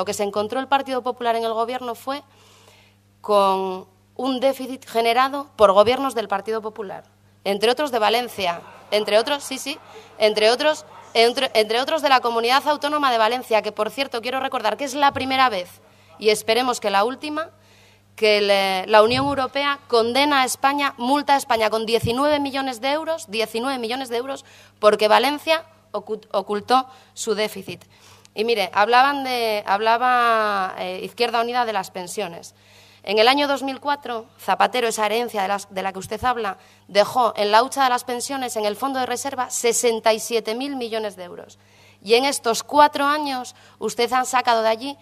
Lo que se encontró el Partido Popular en el Gobierno fue con un déficit generado por gobiernos del Partido Popular, entre otros de Valencia, entre otros, sí, sí, entre otros, entre, otros de la Comunidad Autónoma de Valencia, que por cierto quiero recordar que es la primera vez y esperemos que la última que la Unión Europea condena a España, multa a España con 19 millones de euros, 19 millones de euros, porque Valencia ocultó su déficit. Y mire, hablaban de, hablaba eh, Izquierda Unida de las pensiones. En el año 2004, Zapatero, esa herencia de, la que usted habla, dejó en la hucha de las pensiones, en el fondo de reserva, 67.000 millones de euros. Y en estos cuatro años, usted han sacado de allí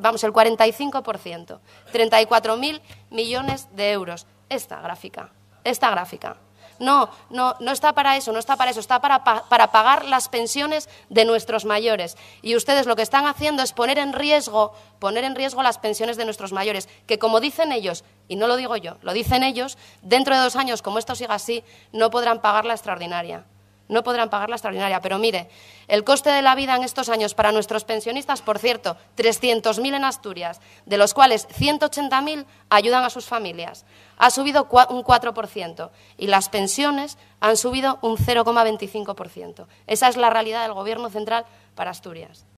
vamos, el 45%, 34.000 millones de euros. Esta gráfica, esta gráfica. No, no, no está para eso, no está para eso, está para, pagar las pensiones de nuestros mayores. Y ustedes lo que están haciendo es poner en riesgo, poner en riesgo las pensiones de nuestros mayores, que como dicen ellos, y no lo digo yo, lo dicen ellos, dentro de dos años, como esto siga así, no podrán pagar la extraordinaria no podrán pagar la extraordinaria. Pero mire, el coste de la vida en estos años para nuestros pensionistas, por cierto, 300.000 en Asturias, de los cuales 180.000 ayudan a sus familias, ha subido un 4% y las pensiones han subido un 0,25%. Esa es la realidad del Gobierno central para Asturias.